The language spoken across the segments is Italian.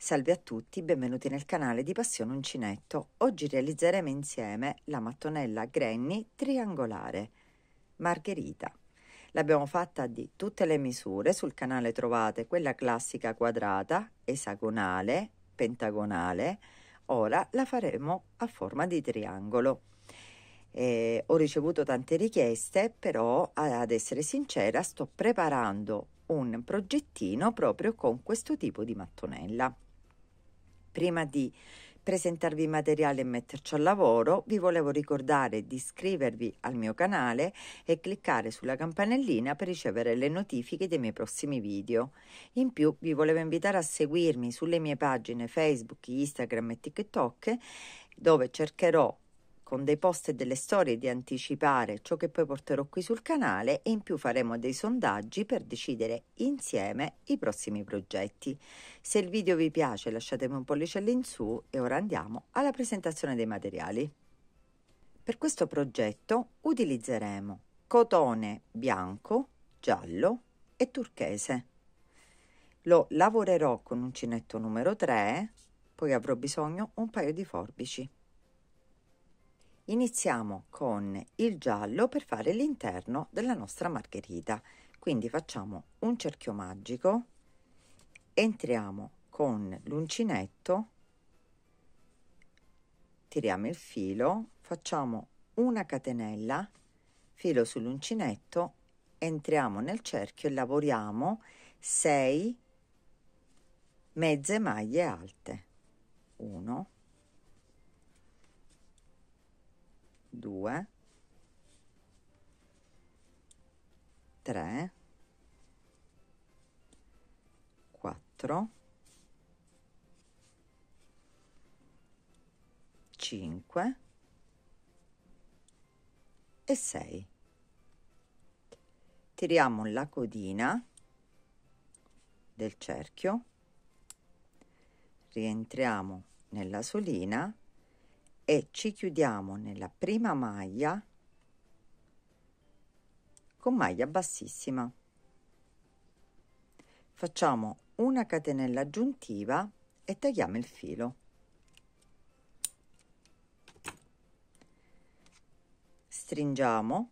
Salve a tutti, benvenuti nel canale di Passione Uncinetto. Oggi realizzeremo insieme la mattonella Granny triangolare Margherita. L'abbiamo fatta di tutte le misure, sul canale trovate quella classica quadrata, esagonale, pentagonale, ora la faremo a forma di triangolo. Eh, ho ricevuto tante richieste, però ad essere sincera sto preparando un progettino proprio con questo tipo di mattonella prima di presentarvi il materiale e metterci al lavoro, vi volevo ricordare di iscrivervi al mio canale e cliccare sulla campanellina per ricevere le notifiche dei miei prossimi video. In più vi volevo invitare a seguirmi sulle mie pagine Facebook, Instagram e TikTok dove cercherò con dei post e delle storie di anticipare ciò che poi porterò qui sul canale e in più faremo dei sondaggi per decidere insieme i prossimi progetti. Se il video vi piace lasciatemi un pollice all'insù e ora andiamo alla presentazione dei materiali. Per questo progetto utilizzeremo cotone bianco, giallo e turchese. Lo lavorerò con uncinetto numero 3, poi avrò bisogno un paio di forbici. Iniziamo con il giallo per fare l'interno della nostra margherita. Quindi facciamo un cerchio magico, entriamo con l'uncinetto, tiriamo il filo, facciamo una catenella, filo sull'uncinetto, entriamo nel cerchio e lavoriamo 6 mezze maglie alte. 1 2 3 4 5 e 6 tiriamo la codina del cerchio rientriamo nella solina e ci chiudiamo nella prima maglia con maglia bassissima facciamo una catenella aggiuntiva e tagliamo il filo stringiamo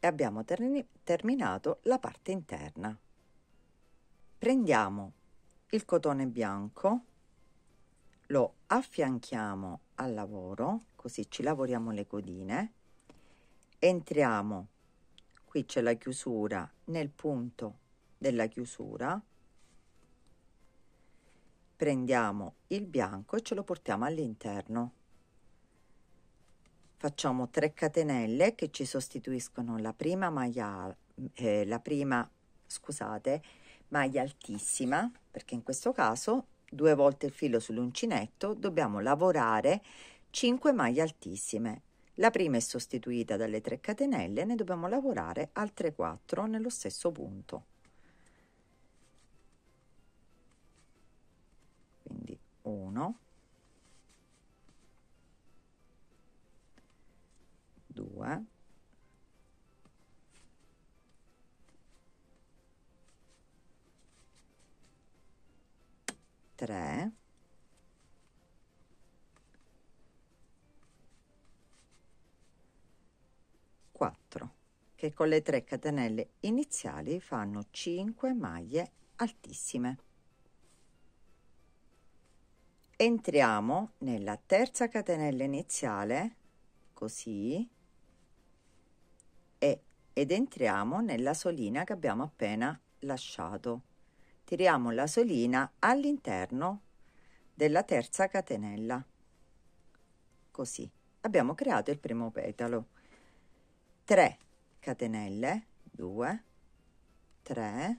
e abbiamo ter terminato la parte interna prendiamo il cotone bianco lo affianchiamo al lavoro così ci lavoriamo le codine entriamo qui c'è la chiusura nel punto della chiusura prendiamo il bianco e ce lo portiamo all'interno facciamo 3 catenelle che ci sostituiscono la prima maglia eh, la prima scusate maglia altissima perché in questo caso due volte il filo sull'uncinetto, dobbiamo lavorare 5 maglie altissime. La prima è sostituita dalle 3 catenelle, ne dobbiamo lavorare altre 4 nello stesso punto. Quindi 1, 2, 3 4 che con le 3 catenelle iniziali fanno 5 maglie altissime entriamo nella terza catenella iniziale così e, ed entriamo nella solina che abbiamo appena lasciato tiriamo la solina all'interno della terza catenella così abbiamo creato il primo petalo 3 catenelle 2 3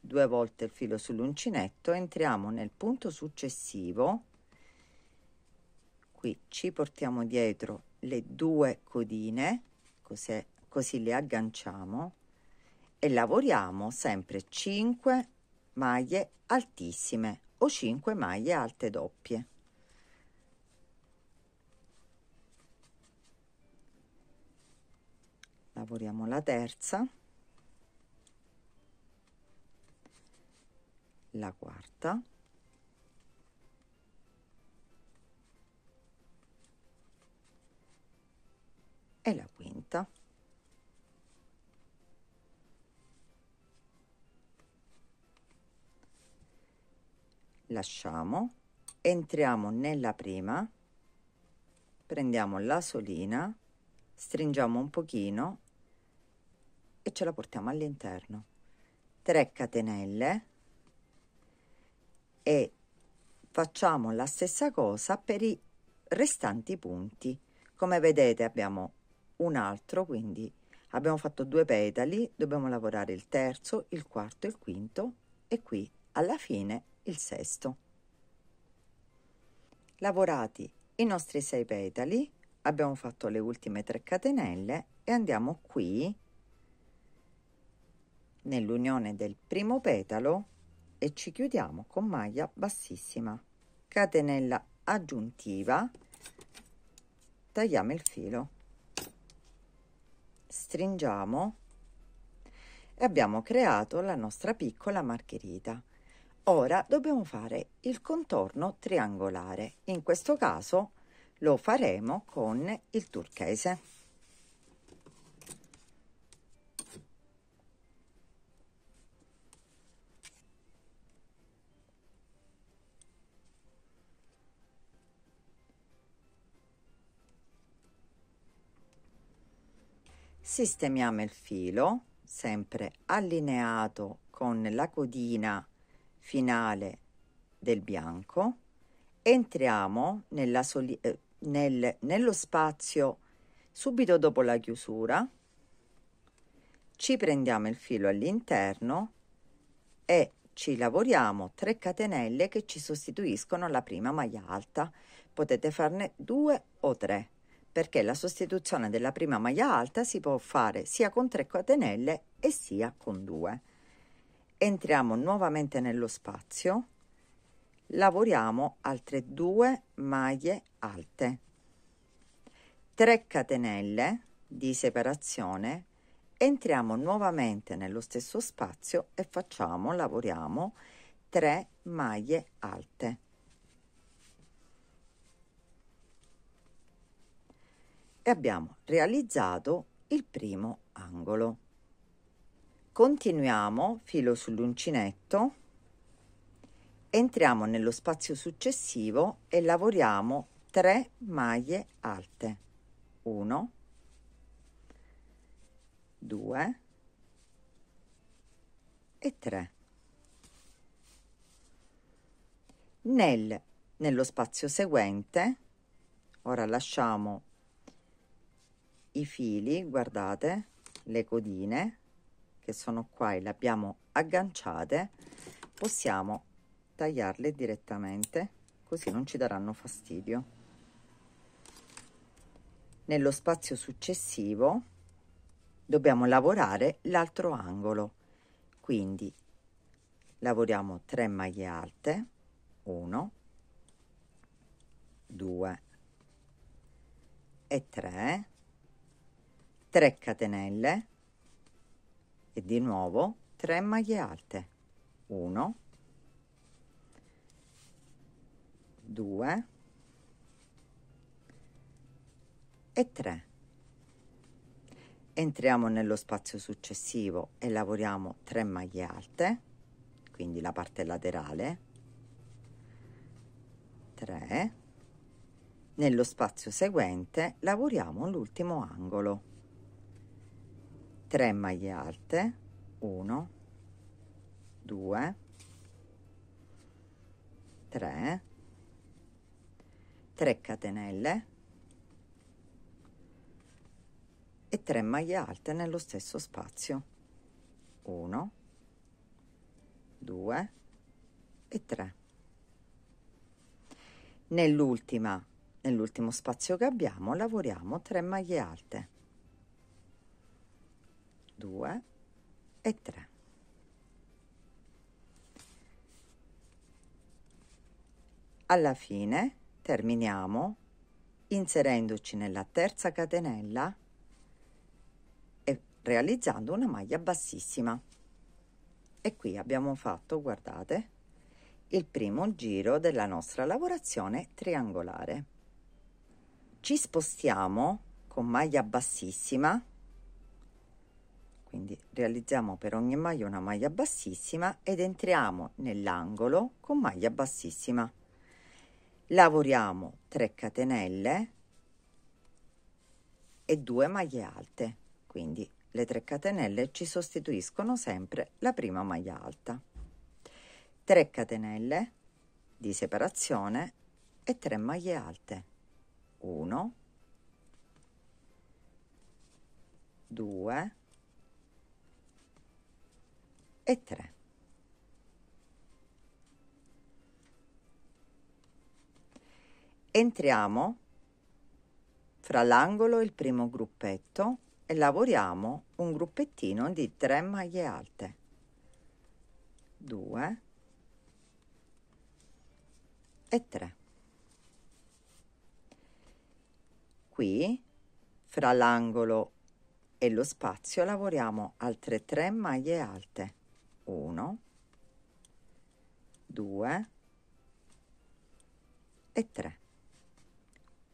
due volte il filo sull'uncinetto entriamo nel punto successivo qui ci portiamo dietro le due codine così, così le agganciamo e lavoriamo sempre 5 maglie altissime o 5 maglie alte doppie. Lavoriamo la terza, la quarta, e la quinta. lasciamo entriamo nella prima prendiamo la solina stringiamo un pochino e ce la portiamo all'interno 3 catenelle e facciamo la stessa cosa per i restanti punti come vedete abbiamo un altro quindi abbiamo fatto due petali dobbiamo lavorare il terzo il quarto e il quinto e qui alla fine il sesto. Lavorati i nostri sei petali, abbiamo fatto le ultime tre catenelle e andiamo qui nell'unione del primo petalo e ci chiudiamo con maglia bassissima catenella aggiuntiva tagliamo il filo stringiamo e abbiamo creato la nostra piccola margherita Ora dobbiamo fare il contorno triangolare, in questo caso lo faremo con il turchese. Sistemiamo il filo, sempre allineato con la codina finale del bianco, entriamo soli- eh, nel, nello spazio subito dopo la chiusura, ci prendiamo il filo all'interno e ci lavoriamo 3 catenelle che ci sostituiscono la prima maglia alta. Potete farne 2 o 3 perché la sostituzione della prima maglia alta si può fare sia con 3 catenelle e sia con 2 entriamo nuovamente nello spazio lavoriamo altre due maglie alte 3 catenelle di separazione entriamo nuovamente nello stesso spazio e facciamo lavoriamo 3 maglie alte e abbiamo realizzato il primo angolo Continuiamo, filo sull'uncinetto, entriamo nello spazio successivo e lavoriamo 3 maglie alte. 1, 2 e 3. Nel, nello spazio seguente, ora lasciamo i fili, guardate, le codine, che sono qua e le abbiamo agganciate possiamo tagliarle direttamente così non ci daranno fastidio nello spazio successivo dobbiamo lavorare l'altro angolo quindi lavoriamo 3 maglie alte 1 2 e 3 3 catenelle e di nuovo 3 maglie alte 1 2 e 3 entriamo nello spazio successivo e lavoriamo 3 maglie alte quindi la parte laterale 3 nello spazio seguente lavoriamo l'ultimo angolo 3 maglie alte 1 2 3 3 catenelle e 3 maglie alte nello stesso spazio 1 2 e 3 nell'ultima nell'ultimo spazio che abbiamo lavoriamo 3 maglie alte 2 e 3. Alla fine terminiamo inserendoci nella terza catenella e realizzando una maglia bassissima. E qui abbiamo fatto, guardate, il primo giro della nostra lavorazione triangolare. Ci spostiamo con maglia bassissima quindi realizziamo per ogni maglia una maglia bassissima ed entriamo nell'angolo con maglia bassissima lavoriamo 3 catenelle e 2 maglie alte quindi le 3 catenelle ci sostituiscono sempre la prima maglia alta 3 catenelle di separazione e 3 maglie alte 1 2 e 3. Entriamo fra l'angolo e il primo gruppetto e lavoriamo un gruppettino di 3 maglie alte. 2 e 3. Qui, fra l'angolo e lo spazio, lavoriamo altre 3 maglie alte. 1 2 e 3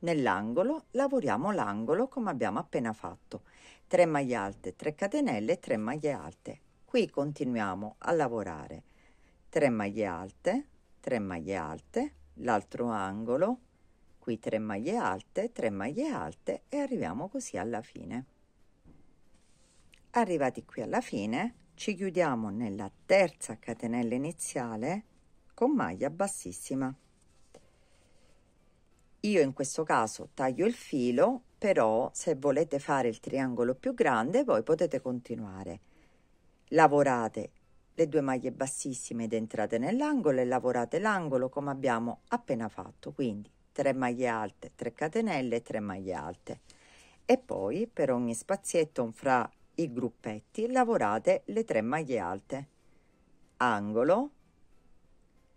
nell'angolo lavoriamo l'angolo come abbiamo appena fatto 3 maglie alte 3 catenelle 3 maglie alte qui continuiamo a lavorare 3 maglie alte 3 maglie alte l'altro angolo qui 3 maglie alte 3 maglie alte e arriviamo così alla fine arrivati qui alla fine ci chiudiamo nella terza catenella iniziale con maglia bassissima io in questo caso taglio il filo però se volete fare il triangolo più grande voi potete continuare lavorate le due maglie bassissime ed entrate nell'angolo e lavorate l'angolo come abbiamo appena fatto quindi 3 maglie alte 3 catenelle 3 maglie alte e poi per ogni spazietto fra i gruppetti lavorate le tre maglie alte angolo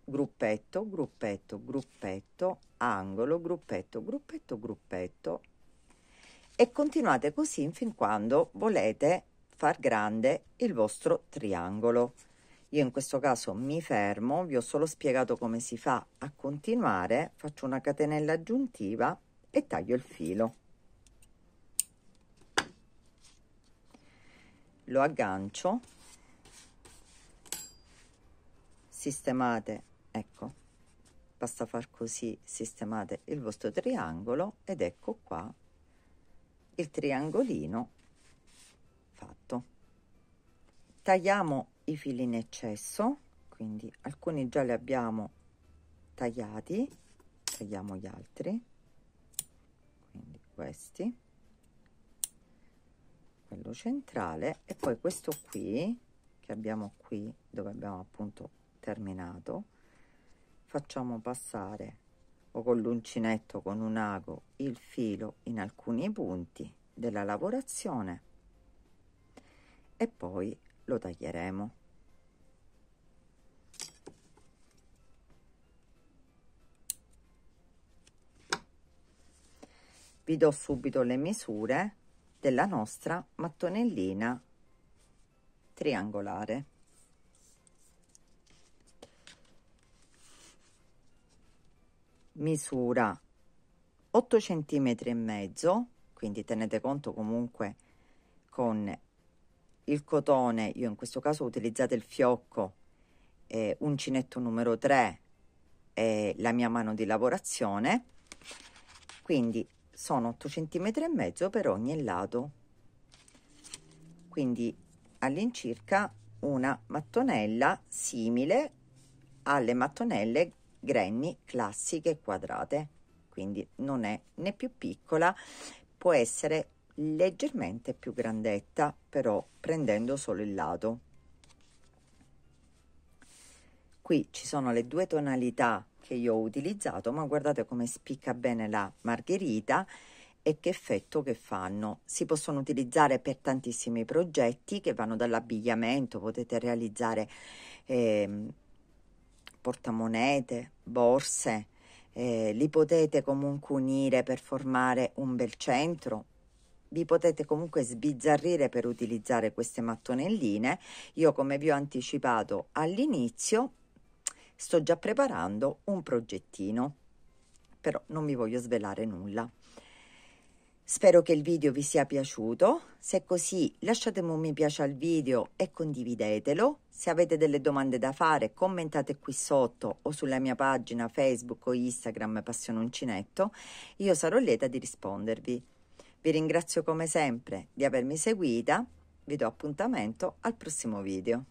gruppetto gruppetto gruppetto angolo gruppetto gruppetto gruppetto e continuate così fin quando volete far grande il vostro triangolo io in questo caso mi fermo vi ho solo spiegato come si fa a continuare faccio una catenella aggiuntiva e taglio il filo lo aggancio sistemate ecco basta far così sistemate il vostro triangolo ed ecco qua il triangolino fatto tagliamo i fili in eccesso quindi alcuni già li abbiamo tagliati tagliamo gli altri quindi questi centrale e poi questo qui che abbiamo qui dove abbiamo appunto terminato facciamo passare o con l'uncinetto con un ago il filo in alcuni punti della lavorazione e poi lo taglieremo vi do subito le misure della nostra mattonellina triangolare. Misura 8 cm e mezzo, quindi tenete conto comunque con il cotone, io in questo caso utilizzate il fiocco, eh, uncinetto numero 3 e eh, la mia mano di lavorazione. Quindi sono 8 cm e mezzo per ogni lato quindi all'incirca una mattonella simile alle mattonelle granny classiche quadrate quindi non è né più piccola può essere leggermente più grandetta però prendendo solo il lato qui ci sono le due tonalità che io ho utilizzato, ma guardate come spicca bene la margherita e che effetto che fanno. Si possono utilizzare per tantissimi progetti che vanno dall'abbigliamento, potete realizzare eh, portamonete, borse, eh, li potete comunque unire per formare un bel centro, vi potete comunque sbizzarrire per utilizzare queste mattonelline. Io come vi ho anticipato all'inizio Sto già preparando un progettino, però non vi voglio svelare nulla. Spero che il video vi sia piaciuto, se è così lasciate un mi piace al video e condividetelo, se avete delle domande da fare commentate qui sotto o sulla mia pagina Facebook o Instagram Passione Uncinetto, io sarò lieta di rispondervi. Vi ringrazio come sempre di avermi seguita, vi do appuntamento al prossimo video.